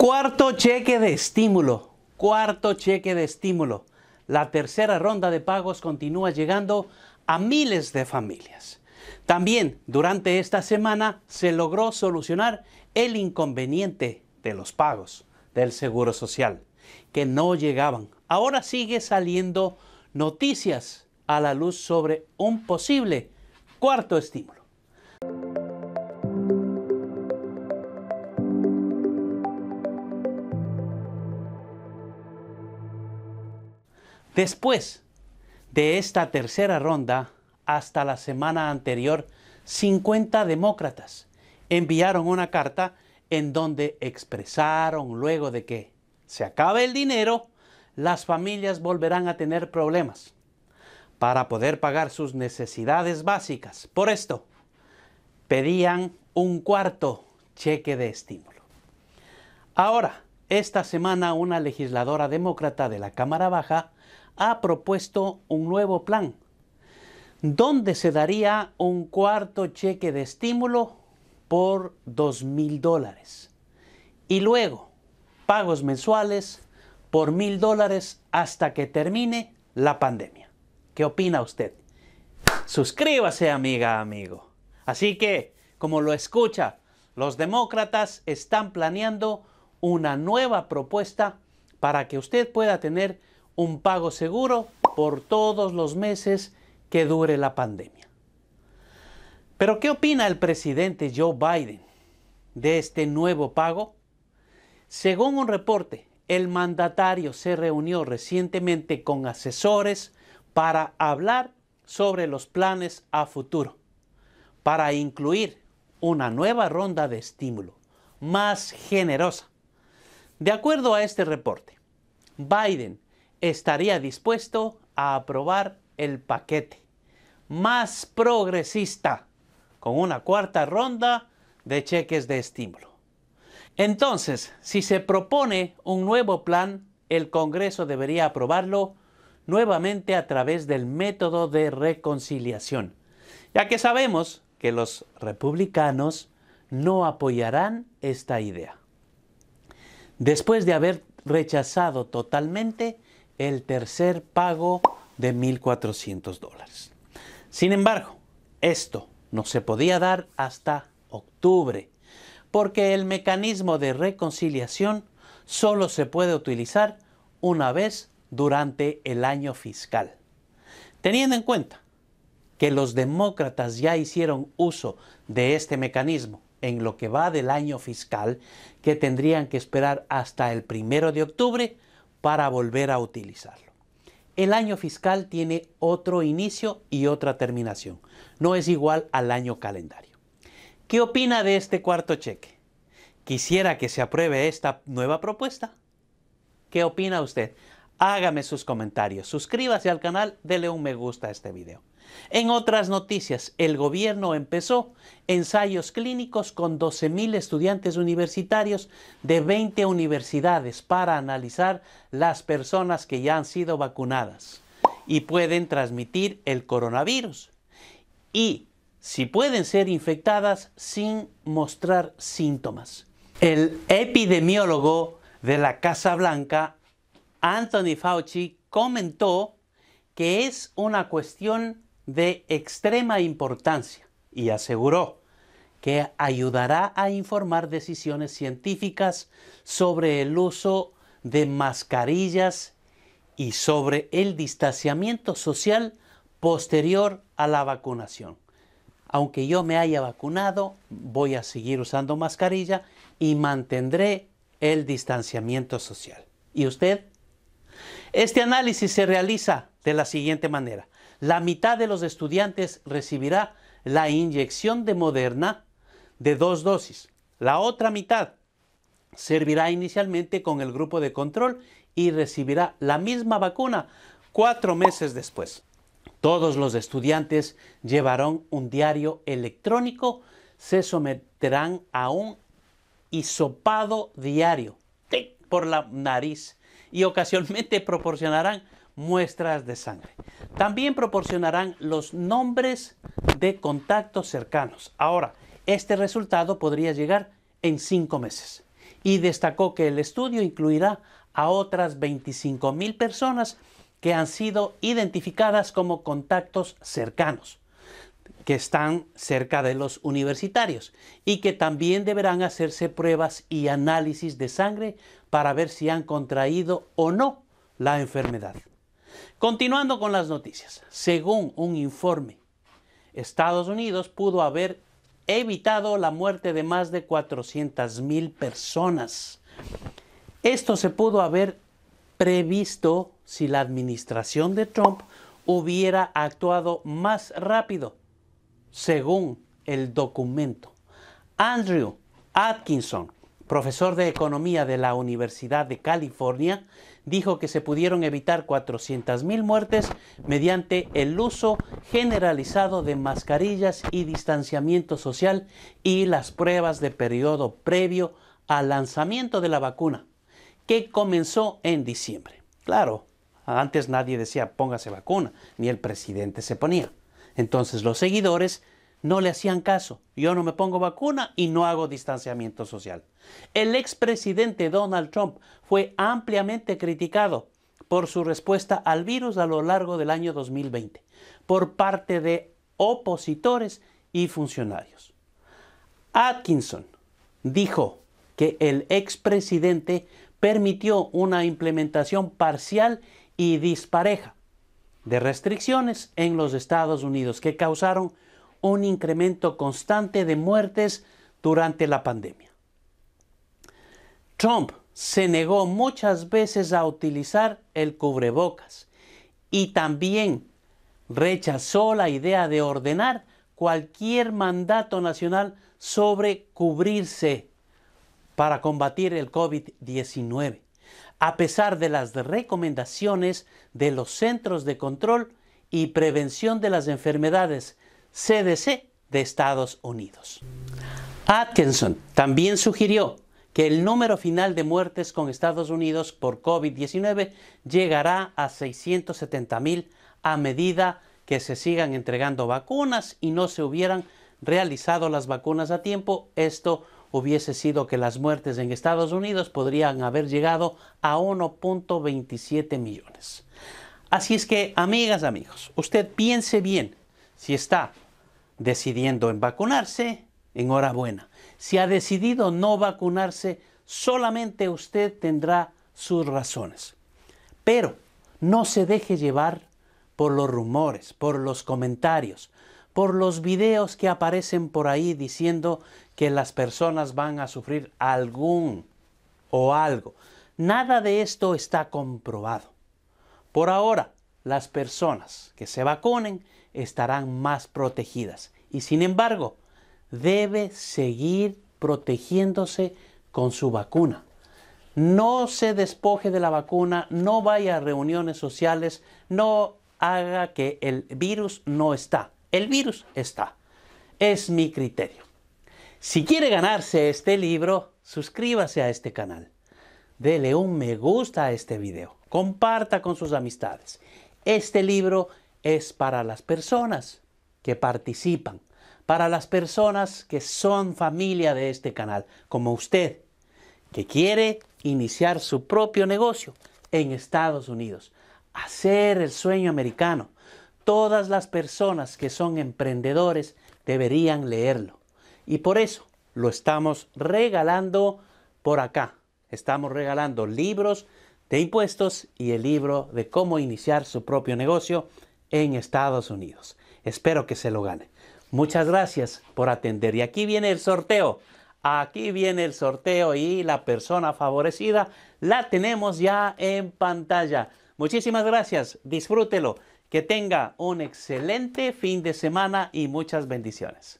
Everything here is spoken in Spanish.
Cuarto cheque de estímulo. Cuarto cheque de estímulo. La tercera ronda de pagos continúa llegando a miles de familias. También durante esta semana se logró solucionar el inconveniente de los pagos del Seguro Social, que no llegaban. Ahora sigue saliendo noticias a la luz sobre un posible cuarto estímulo. Después de esta tercera ronda, hasta la semana anterior, 50 demócratas enviaron una carta en donde expresaron luego de que se acabe el dinero, las familias volverán a tener problemas para poder pagar sus necesidades básicas. Por esto, pedían un cuarto cheque de estímulo. Ahora, esta semana una legisladora demócrata de la Cámara Baja ha propuesto un nuevo plan donde se daría un cuarto cheque de estímulo por dos mil dólares y luego pagos mensuales por mil dólares hasta que termine la pandemia. ¿Qué opina usted? Suscríbase, amiga, amigo. Así que, como lo escucha, los demócratas están planeando una nueva propuesta para que usted pueda tener un pago seguro por todos los meses que dure la pandemia. Pero ¿qué opina el presidente Joe Biden de este nuevo pago? Según un reporte, el mandatario se reunió recientemente con asesores para hablar sobre los planes a futuro, para incluir una nueva ronda de estímulo, más generosa. De acuerdo a este reporte, Biden estaría dispuesto a aprobar el paquete más progresista con una cuarta ronda de cheques de estímulo. Entonces, si se propone un nuevo plan, el Congreso debería aprobarlo nuevamente a través del método de reconciliación, ya que sabemos que los republicanos no apoyarán esta idea. Después de haber rechazado totalmente el tercer pago de 1.400 dólares. Sin embargo, esto no se podía dar hasta octubre, porque el mecanismo de reconciliación solo se puede utilizar una vez durante el año fiscal. Teniendo en cuenta que los demócratas ya hicieron uso de este mecanismo en lo que va del año fiscal, que tendrían que esperar hasta el primero de octubre, para volver a utilizarlo. El año fiscal tiene otro inicio y otra terminación. No es igual al año calendario. ¿Qué opina de este cuarto cheque? ¿Quisiera que se apruebe esta nueva propuesta? ¿Qué opina usted? Hágame sus comentarios, suscríbase al canal, dele un me gusta a este video. En otras noticias, el gobierno empezó ensayos clínicos con 12.000 estudiantes universitarios de 20 universidades para analizar las personas que ya han sido vacunadas y pueden transmitir el coronavirus. Y si pueden ser infectadas sin mostrar síntomas. El epidemiólogo de la Casa Blanca, Anthony Fauci, comentó que es una cuestión de extrema importancia y aseguró que ayudará a informar decisiones científicas sobre el uso de mascarillas y sobre el distanciamiento social posterior a la vacunación. Aunque yo me haya vacunado, voy a seguir usando mascarilla y mantendré el distanciamiento social. ¿Y usted? Este análisis se realiza de la siguiente manera la mitad de los estudiantes recibirá la inyección de Moderna de dos dosis. La otra mitad servirá inicialmente con el grupo de control y recibirá la misma vacuna cuatro meses después. Todos los estudiantes llevarán un diario electrónico, se someterán a un hisopado diario por la nariz y ocasionalmente proporcionarán muestras de sangre. También proporcionarán los nombres de contactos cercanos. Ahora, este resultado podría llegar en cinco meses. Y destacó que el estudio incluirá a otras 25.000 personas que han sido identificadas como contactos cercanos, que están cerca de los universitarios y que también deberán hacerse pruebas y análisis de sangre para ver si han contraído o no la enfermedad. Continuando con las noticias, según un informe, Estados Unidos pudo haber evitado la muerte de más de mil personas. Esto se pudo haber previsto si la administración de Trump hubiera actuado más rápido, según el documento. Andrew Atkinson, profesor de Economía de la Universidad de California, dijo que se pudieron evitar 400.000 muertes mediante el uso generalizado de mascarillas y distanciamiento social y las pruebas de periodo previo al lanzamiento de la vacuna, que comenzó en diciembre. Claro, antes nadie decía póngase vacuna, ni el presidente se ponía. Entonces los seguidores no le hacían caso. Yo no me pongo vacuna y no hago distanciamiento social. El expresidente Donald Trump fue ampliamente criticado por su respuesta al virus a lo largo del año 2020 por parte de opositores y funcionarios. Atkinson dijo que el expresidente permitió una implementación parcial y dispareja de restricciones en los Estados Unidos que causaron un incremento constante de muertes durante la pandemia. Trump se negó muchas veces a utilizar el cubrebocas y también rechazó la idea de ordenar cualquier mandato nacional sobre cubrirse para combatir el COVID-19, a pesar de las recomendaciones de los Centros de Control y Prevención de las Enfermedades CDC de Estados Unidos. Atkinson también sugirió que el número final de muertes con Estados Unidos por COVID-19 llegará a 670.000 a medida que se sigan entregando vacunas y no se hubieran realizado las vacunas a tiempo. Esto hubiese sido que las muertes en Estados Unidos podrían haber llegado a 1.27 millones. Así es que, amigas, amigos, usted piense bien si está decidiendo en vacunarse, enhorabuena. Si ha decidido no vacunarse, solamente usted tendrá sus razones. Pero no se deje llevar por los rumores, por los comentarios, por los videos que aparecen por ahí diciendo que las personas van a sufrir algún o algo. Nada de esto está comprobado. Por ahora, las personas que se vacunen estarán más protegidas. Y sin embargo, debe seguir protegiéndose con su vacuna. No se despoje de la vacuna, no vaya a reuniones sociales, no haga que el virus no está. El virus está. Es mi criterio. Si quiere ganarse este libro, suscríbase a este canal. Dele un me gusta a este video. Comparta con sus amistades este libro es para las personas que participan, para las personas que son familia de este canal, como usted, que quiere iniciar su propio negocio en Estados Unidos, hacer el sueño americano. Todas las personas que son emprendedores deberían leerlo. Y por eso lo estamos regalando por acá. Estamos regalando libros de impuestos y el libro de cómo iniciar su propio negocio en Estados Unidos. Espero que se lo gane. Muchas gracias por atender. Y aquí viene el sorteo. Aquí viene el sorteo y la persona favorecida la tenemos ya en pantalla. Muchísimas gracias. Disfrútelo. Que tenga un excelente fin de semana y muchas bendiciones.